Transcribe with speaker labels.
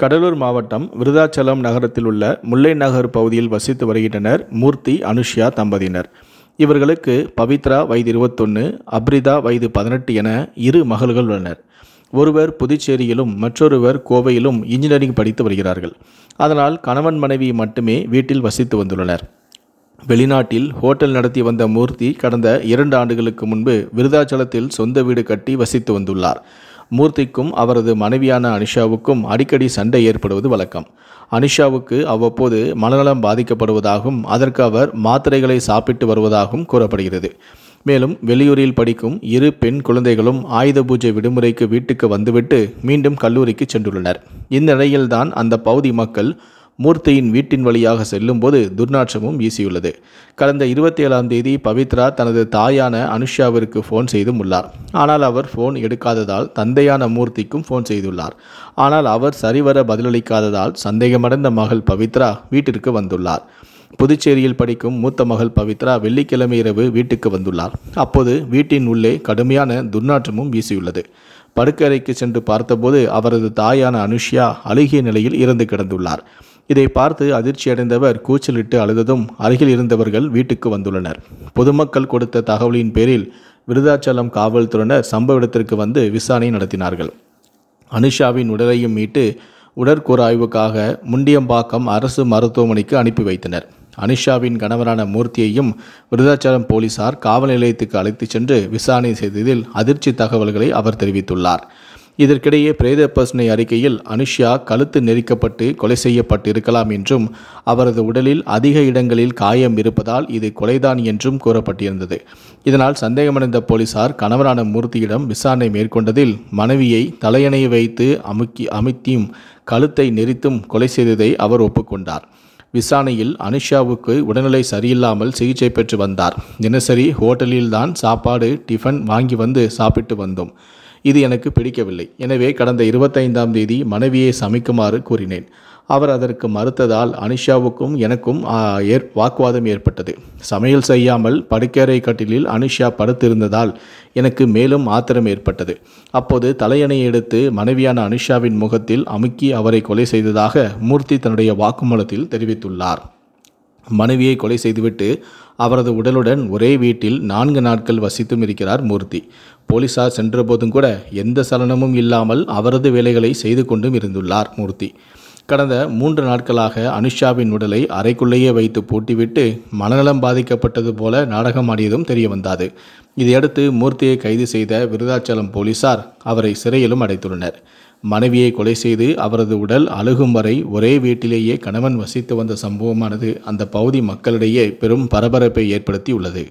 Speaker 1: கடலூர் மாவட்டம் விருதாச்சலம் நகரத்தில் உள்ள முல்லை நகர் பகுதியில் வசித்து வருகின்றனர் மூர்த்தி அனுஷ்யா தம்பதியினர் இவர்களுக்கு பவித்ரா வயது இருபத்தொன்று அப்ரிதா வயது பதினெட்டு என இரு மகள்கள் உள்ளனர் ஒருவர் புதுச்சேரியிலும் மற்றொருவர் கோவையிலும் இன்ஜினியரிங் படித்து வருகிறார்கள் அதனால் கணவன் மனைவி மட்டுமே வீட்டில் வசித்து வந்துள்ளனர் வெளிநாட்டில் ஹோட்டல் நடத்தி வந்த மூர்த்தி கடந்த இரண்டு ஆண்டுகளுக்கு முன்பு விருதாச்சலத்தில் சொந்த வீடு கட்டி வசித்து வந்துள்ளார் மூர்த்திக்கும் அவரது மனைவியான அனிஷாவுக்கும் அடிக்கடி சண்டை ஏற்படுவது வழக்கம் அனிஷாவுக்கு அவ்வப்போது மனநலம் பாதிக்கப்படுவதாகவும் அதற்கு அவர் மாத்திரைகளை சாப்பிட்டு வருவதாகவும் கூறப்படுகிறது மேலும் வெளியூரில் படிக்கும் இரு பெண் குழந்தைகளும் ஆயுத பூஜை விடுமுறைக்கு வீட்டுக்கு வந்துவிட்டு மீண்டும் கல்லூரிக்கு சென்றுள்ளனர் இந்நிலையில்தான் அந்த பகுதி மக்கள் மூர்த்தியின் வீட்டின் வழியாக செல்லும்போது துர்நாற்றமும் வீசியுள்ளது கடந்த இருபத்தி ஏழாம் தேதி பவித்ரா தனது தாயான அனுஷாவிற்கு ஃபோன் செய்தும் உள்ளார் ஆனால் அவர் ஃபோன் எடுக்காததால் தந்தையான மூர்த்திக்கும் ஃபோன் செய்துள்ளார் ஆனால் அவர் சரிவர பதிலளிக்காததால் சந்தேகமடைந்த மகள் பவித்ரா வீட்டிற்கு வந்துள்ளார் புதுச்சேரியில் படிக்கும் மூத்த மகள் பவித்ரா வெள்ளிக்கிழமை இரவு வீட்டுக்கு வந்துள்ளார் அப்போது வீட்டின் உள்ளே கடுமையான துர்நாற்றமும் வீசியுள்ளது படுக்கறைக்கு சென்று பார்த்தபோது அவரது தாயான அனுஷ்யா அழுகிய நிலையில் இறந்து கிடந்துள்ளார் இதை பார்த்து அதிர்ச்சியடைந்தவர் கூச்சலிட்டு அழுததும் அருகில் இருந்தவர்கள் வீட்டுக்கு வந்துள்ளனர் பொதுமக்கள் கொடுத்த தகவலின் பேரில் விருதாச்சலம் காவல்துறையினர் சம்பவ இடத்திற்கு வந்து விசாரணை நடத்தினார்கள் அனுஷாவின் உடலையும் மீட்டு உடற்கூறாய்வுக்காக முண்டியம்பாக்கம் அரசு மருத்துவமனைக்கு அனுப்பி வைத்தனர் அனிஷாவின் கணவரான மூர்த்தியையும் விருதாச்சலம் போலீசார் காவல் நிலையத்துக்கு அழைத்துச் சென்று விசாரணை செய்ததில் அதிர்ச்சி தகவல்களை அவர் தெரிவித்துள்ளார் இதற்கிடையே பிரேத பர்சனை அறிக்கையில் அனுஷ்யா கழுத்து நெரிக்கப்பட்டு கொலை செய்யப்பட்டிருக்கலாம் என்றும் அவரது உடலில் அதிக இடங்களில் காயம் இருப்பதால் இது கொலைதான் என்றும் கூறப்பட்டிருந்தது இதனால் சந்தேகமடைந்த போலீசார் கணவரான மூர்த்தியிடம் விசாரணை மேற்கொண்டதில் மனைவியை தலையணை வைத்து அமுக்கி அமித்தியும் கழுத்தை நெரித்தும் கொலை செய்ததை அவர் ஒப்புக்கொண்டார் விசாரணையில் அனுஷாவுக்கு உடல்நிலை சரியில்லாமல் சிகிச்சை பெற்று வந்தார் தினசரி ஹோட்டலில்தான் சாப்பாடு டிஃபன் வாங்கி வந்து சாப்பிட்டு வந்தோம் இது எனக்கு பிடிக்கவில்லை எனவே கடந்த இருபத்தைந்தாம் தேதி மனைவியை சமைக்குமாறு கூறினேன் அவர் அதற்கு மறுத்ததால் அனிஷாவுக்கும் எனக்கும் ஏற் வாக்குவாதம் ஏற்பட்டது சமையல் செய்யாமல் படுக்கரை கட்டிலில் அனுஷா படுத்திருந்ததால் எனக்கு மேலும் ஆத்திரம் ஏற்பட்டது அப்போது தலையணை எடுத்து மனைவியான அனுஷாவின் முகத்தில் அமுக்கி அவரை கொலை செய்ததாக மூர்த்தி தன்னுடைய வாக்குமூலத்தில் தெரிவித்துள்ளார் மனைவியை கொலை செய்துவிட்டு அவரது உடலுடன் ஒரே வீட்டில் நான்கு நாட்கள் வசித்தும் இருக்கிறார் மூர்த்தி போலீசார் சென்றபோதும் கூட எந்த சலனமும் இல்லாமல் அவரது வேலைகளை செய்து கொண்டும் இருந்துள்ளார் மூர்த்தி கடந்த மூன்று நாட்களாக அனுஷாவின் உடலை அறைக்குள்ளேயே வைத்து பூட்டிவிட்டு மனநலம் பாதிக்கப்பட்டது போல நாடகம் தெரிய தெரியவந்தாது இதையடுத்து மூர்த்தியை கைது செய்த விருதாச்சலம் போலீசார் அவரை சிறையிலும் அடைத்துள்ளனர் மனைவியை கொலை செய்து அவரது உடல் அழுகும் வரை ஒரே வீட்டிலேயே கணவன் வசித்து வந்த சம்பவமானது அந்த பகுதி மக்களிடையே பெரும் பரபரப்பை ஏற்படுத்தி உள்ளது